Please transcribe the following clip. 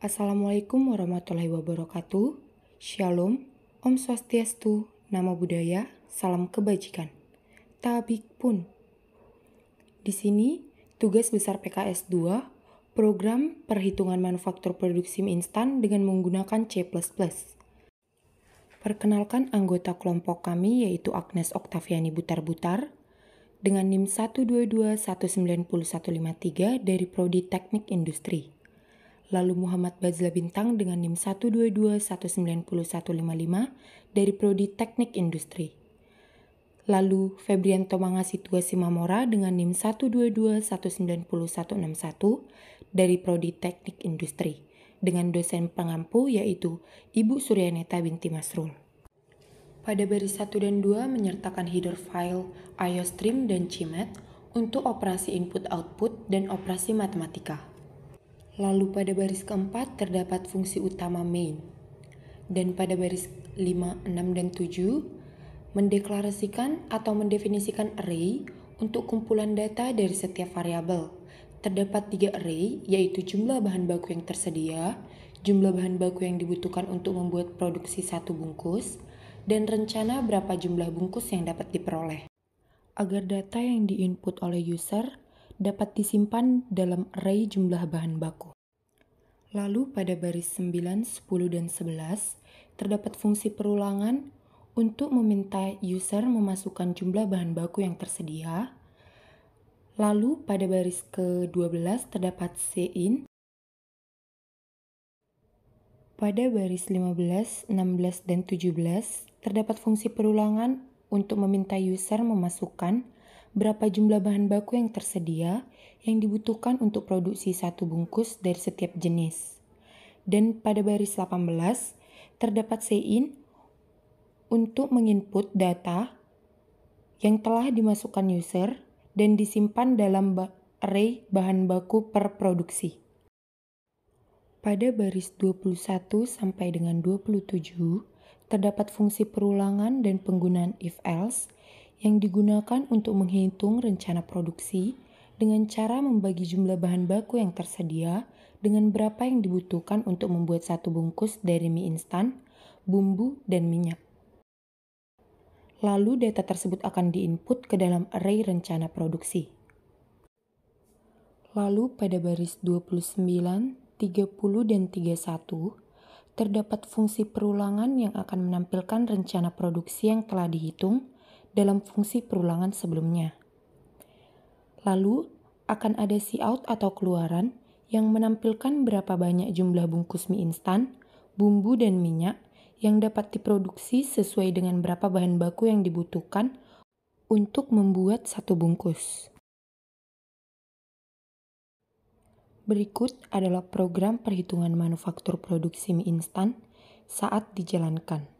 Assalamualaikum warahmatullahi wabarakatuh. Shalom, Om Swastiastu, nama budaya, Salam Kebajikan. Tabik pun. Di sini, tugas besar PKS 2, program perhitungan manufaktur produksi instan dengan menggunakan C++. Perkenalkan anggota kelompok kami yaitu Agnes Oktaviani Butar-Butar dengan NIM 122190153 dari Prodi Teknik Industri lalu Muhammad Bazla Bintang dengan NIM 122190155 dari Prodi Teknik Industri. Lalu Febrian Tomangasitua Simamora dengan NIM 122190161 dari Prodi Teknik Industri dengan dosen pengampu yaitu Ibu Suryaneta binti Masrul. Pada baris 1 dan 2 menyertakan header file iostream dan cimet untuk operasi input-output dan operasi matematika. Lalu pada baris keempat terdapat fungsi utama main. Dan pada baris 5, 6, dan 7 mendeklarasikan atau mendefinisikan array untuk kumpulan data dari setiap variabel. Terdapat tiga array, yaitu jumlah bahan baku yang tersedia, jumlah bahan baku yang dibutuhkan untuk membuat produksi satu bungkus, dan rencana berapa jumlah bungkus yang dapat diperoleh. Agar data yang diinput oleh user dapat disimpan dalam array jumlah bahan baku. Lalu pada baris 9, 10, dan 11 terdapat fungsi perulangan untuk meminta user memasukkan jumlah bahan baku yang tersedia. Lalu pada baris ke-12 terdapat cin. Pada baris 15, 16, dan 17 terdapat fungsi perulangan untuk meminta user memasukkan berapa jumlah bahan baku yang tersedia yang dibutuhkan untuk produksi satu bungkus dari setiap jenis. Dan pada baris 18, terdapat sein untuk menginput data yang telah dimasukkan user dan disimpan dalam array bahan baku per produksi. Pada baris 21 sampai dengan 27, terdapat fungsi perulangan dan penggunaan if else yang digunakan untuk menghitung rencana produksi dengan cara membagi jumlah bahan baku yang tersedia dengan berapa yang dibutuhkan untuk membuat satu bungkus dari mie instan, bumbu, dan minyak. Lalu data tersebut akan diinput ke dalam array rencana produksi. Lalu pada baris 29, 30, dan 31, terdapat fungsi perulangan yang akan menampilkan rencana produksi yang telah dihitung dalam fungsi perulangan sebelumnya. Lalu, akan ada si out atau keluaran yang menampilkan berapa banyak jumlah bungkus mie instan, bumbu dan minyak yang dapat diproduksi sesuai dengan berapa bahan baku yang dibutuhkan untuk membuat satu bungkus. Berikut adalah program perhitungan manufaktur produksi mie instan saat dijalankan.